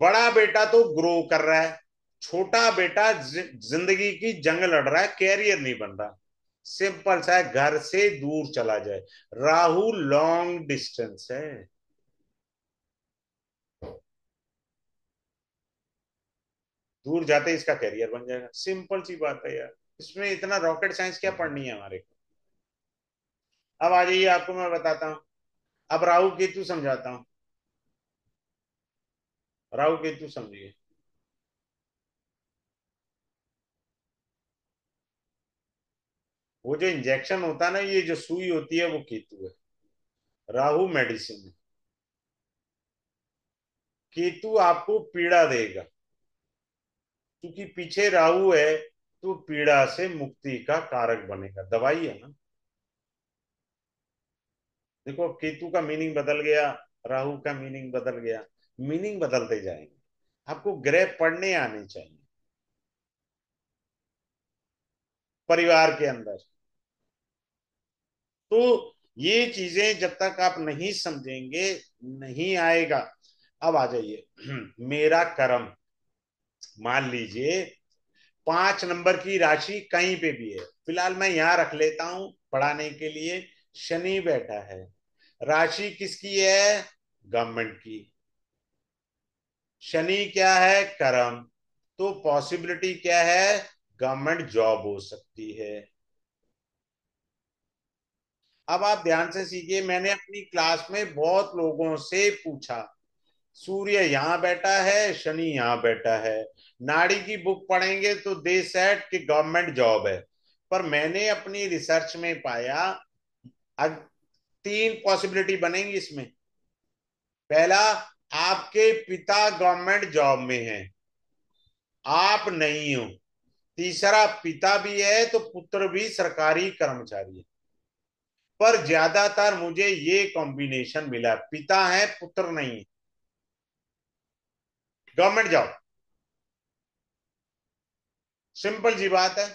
बड़ा बेटा तो ग्रो कर रहा है छोटा बेटा जिंदगी की जंग लड़ रहा है कैरियर नहीं बन रहा सिंपल सा है घर से दूर चला जाए राहु लॉन्ग डिस्टेंस है दूर जाते इसका कैरियर बन जाएगा सिंपल सी बात है यार इसमें इतना रॉकेट साइंस क्या पढ़नी है हमारे को अब आ जाइए आपको मैं बताता हूं अब राहु केतु समझाता हूं राहु केतु समझिए वो जो इंजेक्शन होता है ना ये जो सुई होती है वो केतु है राहु मेडिसिन है केतु आपको पीड़ा देगा क्योंकि पीछे राहु है तो पीड़ा से मुक्ति का कारक बनेगा दवाई है ना देखो केतु का मीनिंग बदल गया राहु का मीनिंग बदल गया मीनिंग बदलते जाएंगे आपको ग्रह पढ़ने आने चाहिए परिवार के अंदर तो ये चीजें जब तक आप नहीं समझेंगे नहीं आएगा अब आ जाइए (clears throat) मेरा कर्म मान लीजिए पांच नंबर की राशि कहीं पे भी है फिलहाल मैं यहां रख लेता हूं पढ़ाने के लिए शनि बैठा है राशि किसकी है गवर्नमेंट की शनि क्या है कर्म तो पॉसिबिलिटी क्या है गवर्नमेंट जॉब हो सकती है अब आप ध्यान से सीखिए मैंने अपनी क्लास में बहुत लोगों से पूछा सूर्य यहां बैठा है शनि यहां बैठा है नाड़ी की बुक पढ़ेंगे तो दे सेट की गवर्नमेंट जॉब है पर मैंने अपनी रिसर्च में पाया तीन पॉसिबिलिटी बनेंगी इसमें पहला आपके पिता गवर्नमेंट जॉब में हैं आप नहीं हो तीसरा पिता भी है तो पुत्र भी सरकारी कर्मचारी है पर ज्यादातर मुझे ये कॉम्बिनेशन मिला पिता है पुत्र नहीं है गवर्नमेंट जॉब सिंपल जी बात है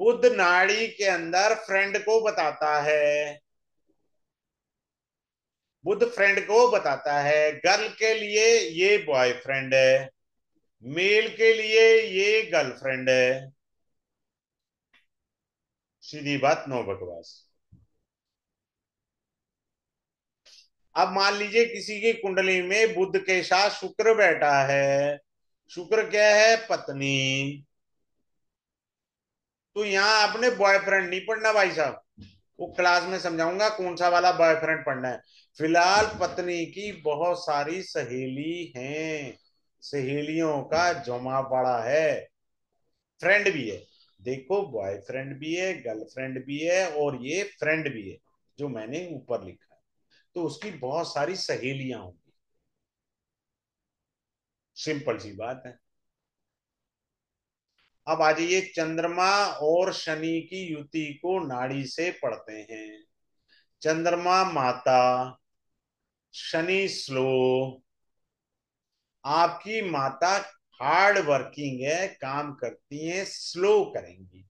बुद्ध नाड़ी के अंदर फ्रेंड को बताता है बुद्ध फ्रेंड को बताता है गर्ल के लिए ये बॉयफ्रेंड है मेल के लिए ये गर्लफ्रेंड है सीधी बात नो बकवास अब मान लीजिए किसी की कुंडली में बुद्ध के साथ शुक्र बैठा है शुक्र क्या है पत्नी तो यहां आपने बॉयफ्रेंड नहीं पढ़ना भाई साहब वो क्लास में समझाऊंगा कौन सा वाला बॉयफ्रेंड पढ़ना है फिलहाल पत्नी की बहुत सारी सहेली हैं सहेलियों का जमा पड़ा है फ्रेंड भी है देखो बॉयफ्रेंड भी है गर्लफ्रेंड भी है और ये फ्रेंड भी है जो मैंने ऊपर लिखा है तो उसकी बहुत सारी सहेलियां होंगी सिंपल सी बात है अब आ जाइए चंद्रमा और शनि की युति को नाड़ी से पढ़ते हैं चंद्रमा माता शनि स्लो आपकी माता हार्ड वर्किंग है काम करती है स्लो करेंगी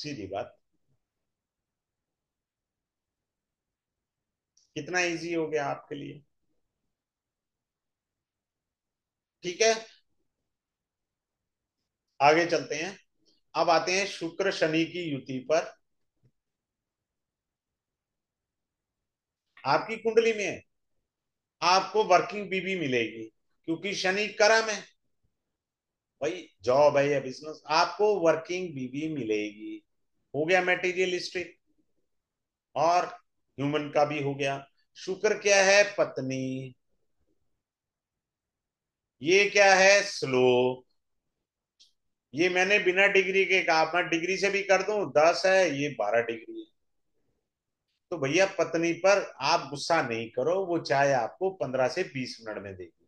सीधी बात कितना इजी हो गया आपके लिए ठीक है आगे चलते हैं अब आते हैं शुक्र शनि की युति पर आपकी कुंडली में है आपको वर्किंग बीबी मिलेगी क्योंकि शनि करम है भाई जॉब है या बिजनेस आपको वर्किंग बीबी मिलेगी हो गया मेटेरियलिस्टिक और ह्यूमन का भी हो गया शुक्र क्या है पत्नी ये क्या है स्लो ये मैंने बिना डिग्री के कहा मैं डिग्री से भी कर दू दस है ये बारह डिग्री है तो भैया पत्नी पर आप गुस्सा नहीं करो वो चाय आपको पंद्रह से बीस मिनट में देगी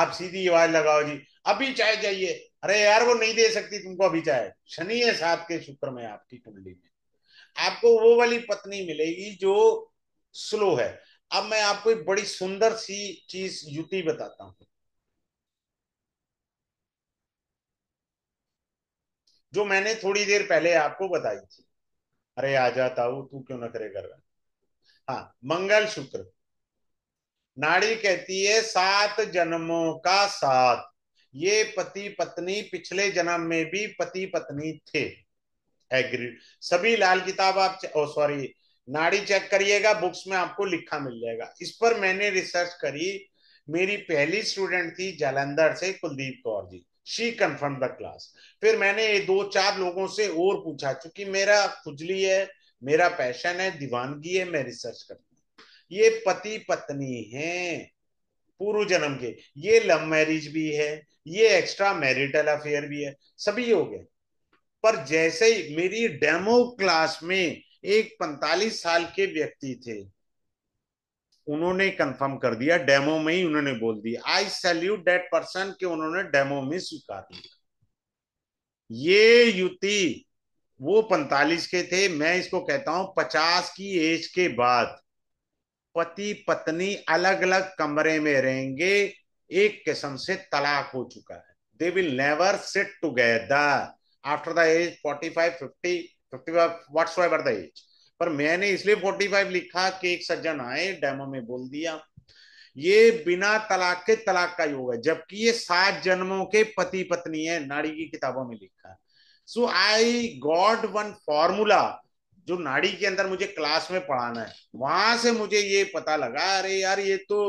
आप सीधी आवाज लगाओ जी अभी चाय चाहिए अरे यार वो नहीं दे सकती तुमको अभी चाय शनि है सात के शुक्र में आपकी कुंडली में आपको वो वाली पत्नी मिलेगी जो स्लो है अब मैं आपको एक बड़ी सुंदर सी चीज युति बताता हूं जो मैंने थोड़ी देर पहले आपको बताई थी अरे आ जाता हूं तू क्यों ना करे कर रहा हाँ मंगल शुक्र नाड़ी कहती है सात जन्मों का साथ ये पति पत्नी पिछले जन्म में भी पति पत्नी थे एग्री सभी लाल किताब आप सॉरी oh, नाड़ी चेक करिएगा बुक्स में आपको लिखा मिल जाएगा इस पर मैंने रिसर्च करी मेरी पहली स्टूडेंट थी जालंधर से Kuldeep Kaur ji she confirm the class फिर मैंने ये दो चार लोगों से और पूछा क्योंकि मेरा खुजली है मेरा पैशन है दीवानगी है मैं रिसर्च करता हूँ ये पति पत्नी है पूर्व जन्म के ये लव मैरिज भी है ये एक्स्ट्रा मैरिटल अफेयर भी है सभी हो गए पर जैसे ही मेरी डेमो क्लास में एक पैंतालीस साल के व्यक्ति थे उन्होंने कंफर्म कर दिया डेमो में ही उन्होंने बोल दिया आई सैल्यूट डेट पर्सन के उन्होंने डेमो में स्वीकार लिया ये युति वो पैंतालीस के थे मैं इसको कहता हूं पचास की एज के बाद पति पत्नी अलग अलग कमरे में रहेंगे एक किस्म से तलाक हो चुका है they will never sit together after the age forty five fifty fifty five what's ever the age पर मैंने इसलिए फोर्टी फाइव लिखा कि एक सज्जन आए डेमो में बोल दिया ये बिना तलाक के तलाक का योग है जबकि ये सात जन्मों के पति पत्नी है नाड़ी की किताबों में लिखा है so I got one formula जो नाड़ी के अंदर मुझे क्लास में पढ़ाना है वहां से मुझे ये पता लगा अरे यार ये तो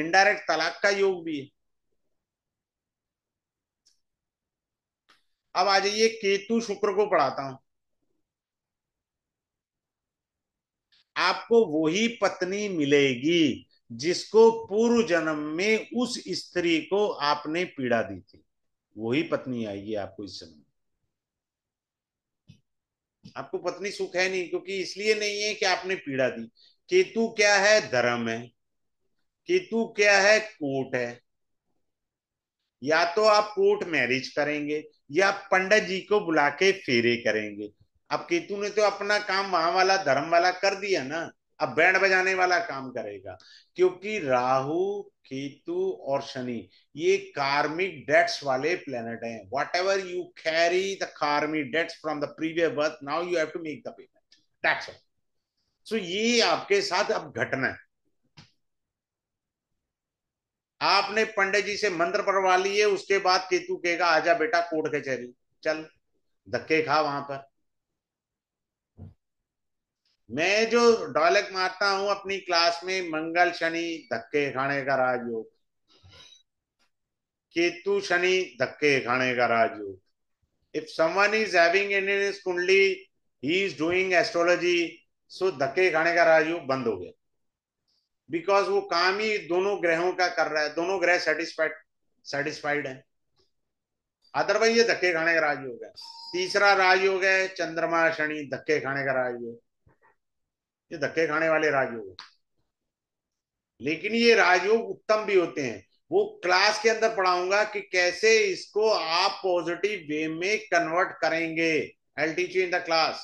इनडायरेक्ट तलाक का योग भी है अब आ जाइए केतु शुक्र को पढ़ाता हूं आपको वही पत्नी मिलेगी जिसको पूर्व जन्म में उस स्त्री को आपने पीड़ा दी थी वही पत्नी आएगी आपको इस जन्म आपको पत्नी सुख है नहीं क्योंकि इसलिए नहीं है कि आपने पीड़ा दी केतु क्या है धर्म है केतु क्या है कोर्ट है या तो आप कोर्ट मैरिज करेंगे या पंडित जी को बुला के फेरे करेंगे अब केतु ने तो अपना काम वहां वाला धर्म वाला कर दिया ना अब बैंड बजाने वाला काम करेगा क्योंकि राहु केतु और शनि ये कार्मिक डेट्स वाले प्लेनेट हैं whatever you carry the karmic debts from the previous birth now you have to make the payment that's all so ये आपके साथ अब घटना है आपने पंडित जी से मंत्र पढ़वा लिए उसके बाद केतु कहेगा आजा बेटा कोर्ट कचहरी चल धक्के खा वहां पर मैं जो डॉलक मारता हूं अपनी क्लास में मंगल शनि धक्के खाने का राजयोग केतु शनि धक्के खाने का Rajyoga if someone is having in in कुंडली he is doing astrology so धक्के खाने का राजयोग बंद हो गया बिकॉज वो काम ही दोनों ग्रहों का कर रहा है दोनों ग्रह सेटिस्फाइड सेटिस्फाइड है अदरवाइज ये धक्के खाने का राजयोग है तीसरा राजयोग है चंद्रमा शनि धक्के खाने का राजयोग ये धक्के खाने वाले राजयोग लेकिन ये राजयोग उत्तम भी होते हैं वो क्लास के अंदर पढ़ाऊंगा कि कैसे इसको आप पॉजिटिव वे में कन्वर्ट करेंगे I'll teach in the class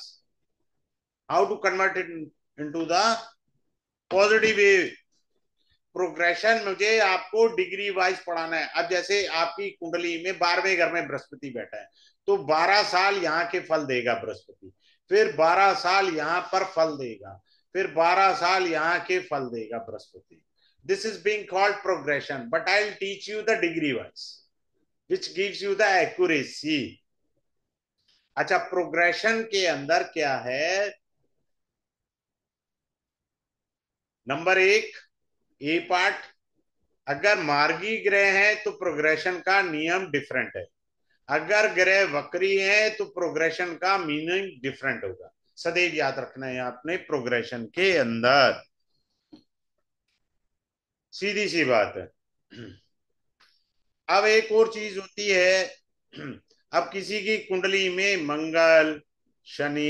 how to convert it to the positive way progression मुझे आपको डिग्री वाइज पढ़ाना है अब जैसे आपकी कुंडली में बारहवें घर में बृहस्पति बैठा है तो बारह साल यहाँ के फल देगा बृहस्पति फिर बारह साल यहाँ पर फल देगा फिर 12 साल यहाँ के फल देगा Brihaspati this is being called progression but I will teach you the degree wise which gives you the accuracy अच्छा प्रोग्रेशन के अंदर क्या है नंबर एक ए पार्ट अगर मार्गी ग्रह है तो प्रोग्रेशन का नियम डिफरेंट है अगर ग्रह वक्री है तो प्रोग्रेशन का मीनिंग डिफरेंट होगा सदैव याद रखना है आपने प्रोग्रेशन के अंदर सीधी सी बात है अब एक और चीज होती है अब किसी की कुंडली में मंगल शनि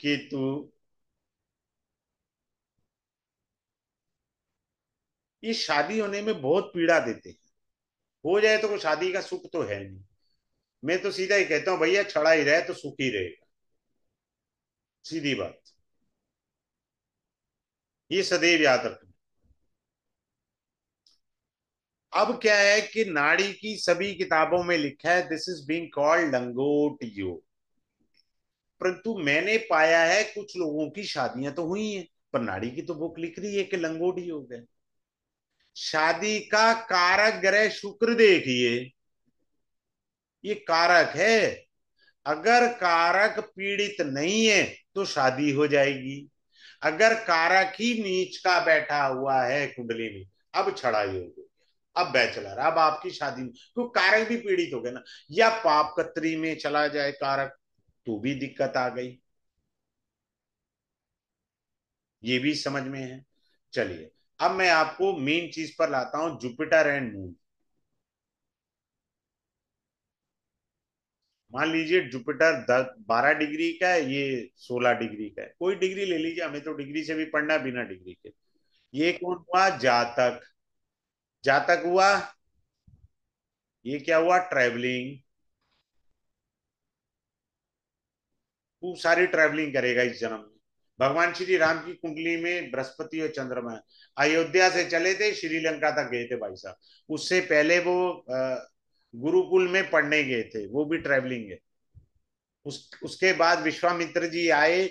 केतु ये शादी होने में बहुत पीड़ा देते हैं हो जाए तो शादी का सुख तो है नहीं मैं तो सीधा ही कहता हूं भैया छड़ा ही रहे तो सुख ही रहेगा सीधी बात ये सदैव याद रखना अब क्या है कि नाड़ी की सभी किताबों में लिखा है दिस इज बीइंग कॉल्ड लंगोट योग परंतु मैंने पाया है कुछ लोगों की शादियां तो हुई हैं पर नाड़ी की तो बुक लिख रही है कि लंगोट योग है शादी का कारक ग्रह शुक्र देखिए ये कारक है अगर कारक पीड़ित नहीं है तो शादी हो जाएगी अगर कारक ही नीच का बैठा हुआ है कुंडली में अब छड़ा योग हो गई अब बैचलर अब आपकी शादी तो कारक भी पीड़ित हो गया ना या पाप कतरी में चला जाए कारक तो भी दिक्कत आ गई ये भी समझ में है चलिए अब मैं आपको मेन चीज पर लाता हूं जुपिटर एंड मून मान लीजिए जुपिटर बारह डिग्री का है ये सोलह डिग्री का है कोई डिग्री ले लीजिए हमें तो डिग्री से भी पढ़ना बिना डिग्री के ये कौन हुआ जातक जातक हुआ ये क्या हुआ ट्रेवलिंग खूब सारी ट्रेवलिंग करेगा इस जन्म में भगवान श्री राम की कुंडली में बृहस्पति और चंद्रमा अयोध्या से चले थे श्रीलंका तक गए थे भाई साहब उससे पहले वो गुरुकुल में पढ़ने गए थे वो भी ट्रेवलिंग है उस उसके बाद विश्वामित्र जी आए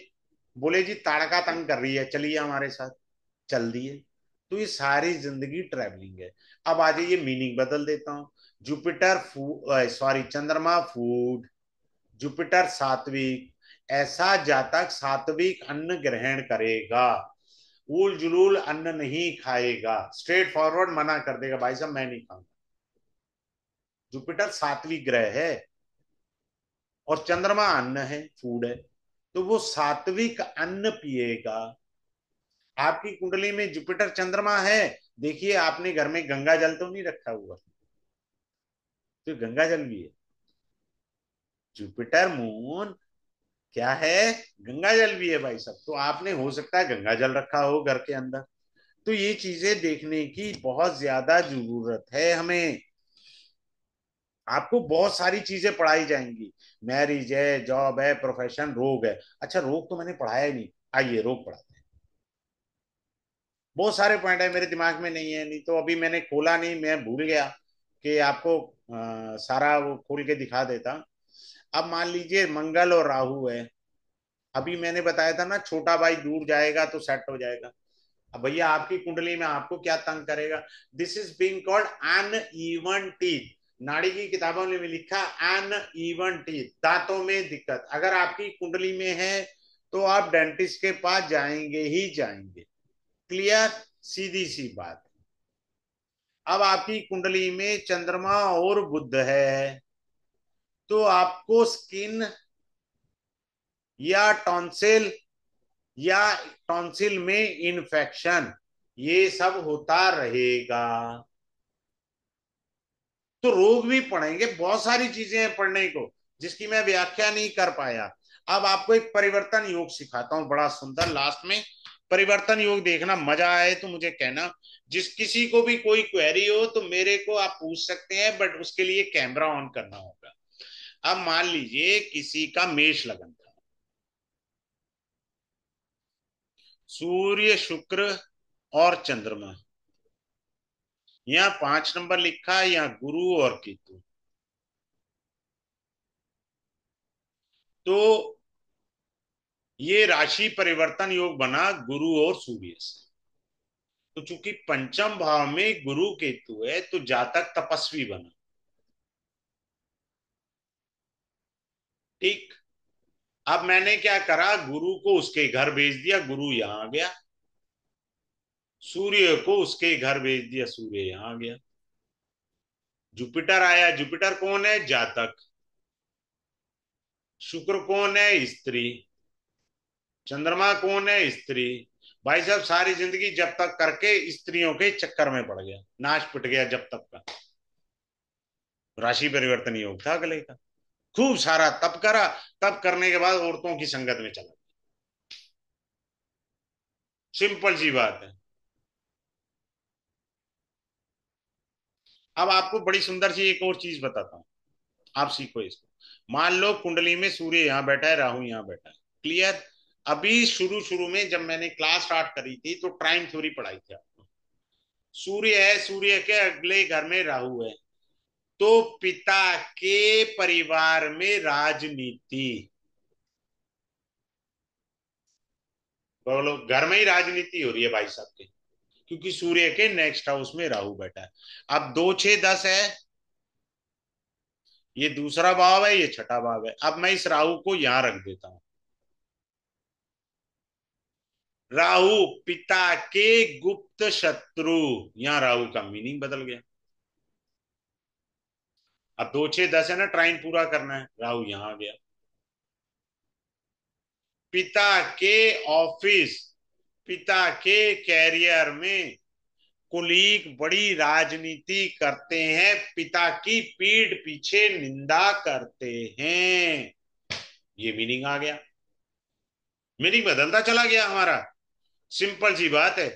बोले जी ताड़का तंग कर रही है चलिए हमारे साथ चल दिए तो ये सारी जिंदगी ट्रेवलिंग है अब आ जाइए मीनिंग बदल देता हूँ जुपिटर सॉरी चंद्रमा फूड जुपिटर सात्विक ऐसा जातक सात्विक अन्न ग्रहण करेगा उल जुलूल अन्न नहीं खाएगा स्ट्रेट फॉरवर्ड मना कर देगा भाई साहब मैं नहीं खाऊंगा जुपिटर सात्विक ग्रह है और चंद्रमा अन्न है फूड है तो वो सात्विक अन्न पिएगा आपकी कुंडली में जुपिटर चंद्रमा है देखिए आपने घर में गंगा जल तो नहीं रखा हुआ तो गंगा जल भी है जुपिटर मून क्या है गंगा जल भी है भाई सब तो आपने हो सकता है गंगा जल रखा हो घर के अंदर तो ये चीजें देखने की बहुत ज्यादा जरूरत है हमें आपको बहुत सारी चीजें पढ़ाई जाएंगी मैरिज है जॉब है प्रोफेशन रोग है अच्छा रोग तो मैंने पढ़ाया नहीं आइए रोग पढ़ाते हैं बहुत सारे पॉइंट है मेरे दिमाग में नहीं है नहीं तो अभी मैंने खोला नहीं मैं भूल गया कि आपको आ, सारा वो खोल के दिखा देता अब मान लीजिए मंगल और राहु है अभी मैंने बताया था ना छोटा भाई दूर जाएगा तो सेट हो जाएगा अब भैया आपकी कुंडली में आपको क्या तंग करेगा दिस इज बीइंग कॉल्ड अन टीथ नाड़ी की किताबों में लिखा अन इवन टीथ दांतों में दिक्कत अगर आपकी कुंडली में है तो आप डेंटिस्ट के पास जाएंगे ही जाएंगे क्लियर सीधी सी बात अब आपकी कुंडली में चंद्रमा और बुद्ध है तो आपको स्किन या टॉन्सिल या टॉन्सिल में इन्फेक्शन ये सब होता रहेगा तो रोग भी पढ़ेंगे बहुत सारी चीजें हैं पढ़ने को जिसकी मैं व्याख्या नहीं कर पाया अब आपको एक परिवर्तन योग सिखाता हूं बड़ा सुंदर लास्ट में परिवर्तन योग देखना मजा आए तो मुझे कहना जिस किसी को भी कोई क्वेरी हो तो मेरे को आप पूछ सकते हैं बट उसके लिए कैमरा ऑन करना होगा अब मान लीजिए किसी का मेष लगन था सूर्य शुक्र और चंद्रमा यहाँ पांच नंबर लिखा है यहाँ गुरु और केतु तो ये राशि परिवर्तन योग बना गुरु और सूर्य से तो चूंकि पंचम भाव में गुरु केतु है तो जातक तपस्वी बना ठीक अब मैंने क्या करा गुरु को उसके घर भेज दिया गुरु यहां गया सूर्य को उसके घर भेज दिया सूर्य यहां गया जुपिटर आया जुपिटर कौन है जातक शुक्र कौन है स्त्री चंद्रमा कौन है स्त्री भाई साहब सारी जिंदगी जब तक करके स्त्रियों के चक्कर में पड़ गया नाच पिट गया जब तक का राशि परिवर्तन योग था अगले का खूब सारा तप करा तप करने के बाद औरतों की संगत में चला सिंपल सी बात है अब आपको बड़ी सुंदर सी एक और चीज बताता हूं आप सीखो इसको मान लो कुंडली में सूर्य यहाँ बैठा है राहु यहाँ बैठा है क्लियर अभी शुरू शुरू में जब मैंने क्लास स्टार्ट करी थी तो ट्राइम थ्योरी पढ़ाई थी आपको सूर्य है सूर्य के अगले घर में राहु है तो पिता के परिवार में राजनीति बोलो घर में ही राजनीति हो रही है भाई साहब के क्योंकि सूर्य के नेक्स्ट हाउस में राहु बैठा है अब दो छह दस है ये दूसरा भाव है ये छठा भाव है अब मैं इस राहु को यहां रख देता हूं राहु पिता के गुप्त शत्रु यहां राहु का मीनिंग बदल गया अब दो छह दस है ना ट्राइन पूरा करना है राहु यहां आ गया पिता के ऑफिस पिता के कैरियर में कुलीक बड़ी राजनीति करते हैं पिता की पीठ पीछे निंदा करते हैं ये मीनिंग आ गया मीनिंग बदलता चला गया हमारा सिंपल सी बात है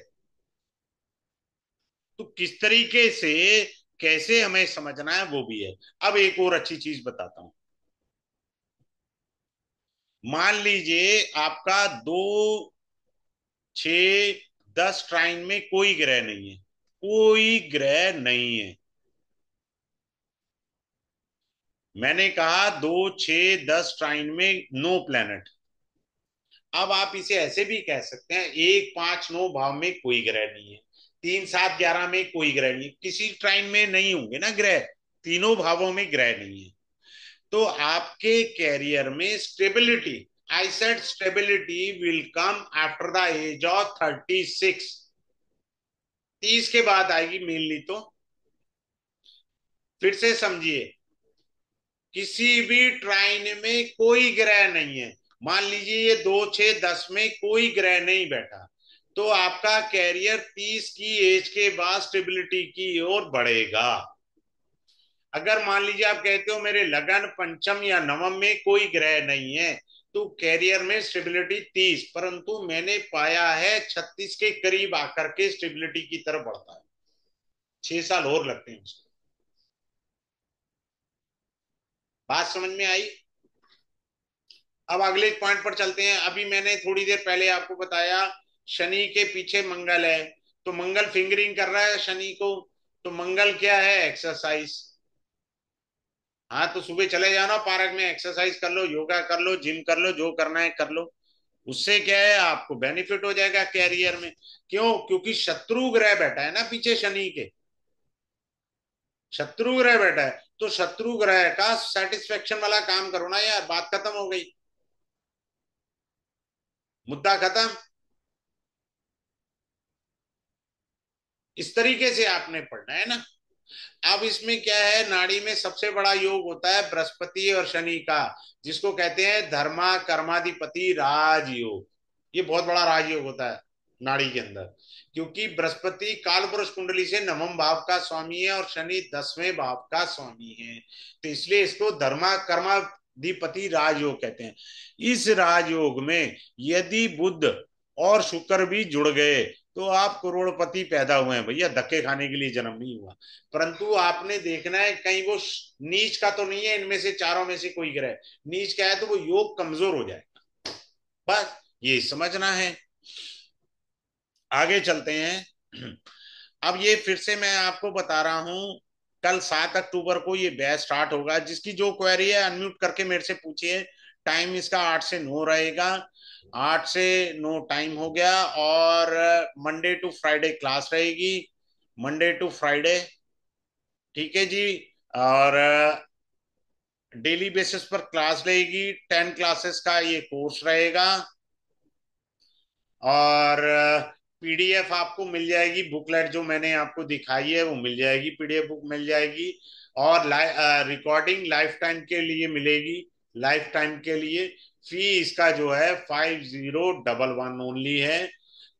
तो किस तरीके से कैसे हमें समझना है वो भी है अब एक और अच्छी चीज बताता हूं मान लीजिए आपका दो छ दस ट्राइन में कोई ग्रह नहीं है कोई ग्रह नहीं है मैंने कहा दो छ दस ट्राइन में नो प्लेनेट अब आप इसे ऐसे भी कह सकते हैं एक पांच नौ भाव में कोई ग्रह नहीं है तीन सात ग्यारह में कोई ग्रह नहीं किसी ट्राइन में नहीं होंगे ना ग्रह तीनों भावों में ग्रह नहीं है तो आपके कैरियर में stability I said stability will come after the age of 36. तीस के बाद आएगी मेनली तो फिर से समझिए किसी भी ट्राइन में कोई ग्रह नहीं है मान लीजिए ये दो छह दस में कोई ग्रह नहीं बैठा तो आपका कैरियर तीस की एज के बाद स्टेबिलिटी की ओर बढ़ेगा अगर मान लीजिए आप कहते हो मेरे लगन पंचम या नवम में कोई ग्रह नहीं है तो कैरियर में स्टेबिलिटी तीस परंतु मैंने पाया है छत्तीस के करीब आकर के स्टेबिलिटी की तरफ बढ़ता है छह साल और लगते हैं उसको बात समझ में आई अब अगले पॉइंट पर चलते हैं अभी मैंने थोड़ी देर पहले आपको बताया शनि के पीछे मंगल है तो मंगल फिंगरिंग कर रहा है शनि को तो मंगल क्या है एक्सरसाइज हाँ तो सुबह चले जाना पार्क में एक्सरसाइज कर लो योगा कर लो जिम कर लो जो करना है कर लो उससे क्या है आपको बेनिफिट हो जाएगा कैरियर में क्यों क्योंकि शत्रु ग्रह बैठा है ना पीछे शनि के शत्रु ग्रह बैठा है तो शत्रु ग्रह का सेटिस्फेक्शन वाला काम करो ना यार बात खत्म हो गई मुद्दा खत्म इस तरीके से आपने पढ़ना है ना अब इसमें क्या है नाड़ी में सबसे बड़ा योग होता है बृहस्पति और शनि का जिसको कहते हैं धर्मा कर्माधिपति राजयोग ये बहुत बड़ा राजयोग होता है नाड़ी के अंदर क्योंकि बृहस्पति काल पुरुष कुंडली से नवम भाव का स्वामी है और शनि दसवें भाव का स्वामी है तो इसलिए इसको धर्मा कर्माधिपति राजयोग कहते हैं इस राजयोग में यदि बुद्ध और शुक्र भी जुड़ गए तो आप करोड़पति पैदा हुए हैं भैया धक्के खाने के लिए जन्म नहीं हुआ परंतु आपने देखना है कहीं वो नीच का तो नहीं है इनमें से चारों में से कोई ग्रह नीच का है तो वो योग कमजोर हो जाएगा बस ये समझना है आगे चलते हैं अब ये फिर से मैं आपको बता रहा हूं कल सात अक्टूबर को ये बैच स्टार्ट होगा जिसकी जो क्वेरी है अनम्यूट करके मेरे से पूछिए टाइम इसका आठ से नौ रहेगा आठ से नो टाइम हो गया और मंडे टू फ्राइडे क्लास रहेगी मंडे टू फ्राइडे ठीक है जी और डेली uh, बेसिस पर क्लास रहेगी टेन क्लासेस का ये कोर्स रहेगा और पीडीएफ uh, आपको मिल जाएगी बुकलेट जो मैंने आपको दिखाई है वो मिल जाएगी पीडीएफ बुक मिल जाएगी और रिकॉर्डिंग लाइफ टाइम के लिए मिलेगी लाइफ टाइम के लिए फी इसका जो है five zero double one only है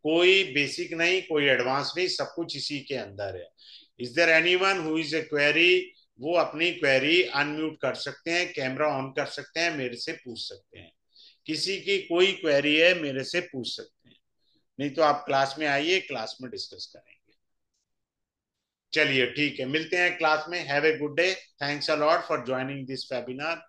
कोई बेसिक नहीं कोई एडवांस नहीं सब कुछ इसी के अंदर है is there any one who is a query वो अपनी क्वेरी अनम्यूट कर सकते हैं कैमरा ऑन कर सकते हैं मेरे से पूछ सकते हैं किसी की कोई क्वेरी है मेरे से पूछ सकते हैं नहीं तो आप क्लास में आइए क्लास में डिस्कस करेंगे चलिए ठीक है मिलते हैं क्लास में have a good day thanks a lot for joining this webinar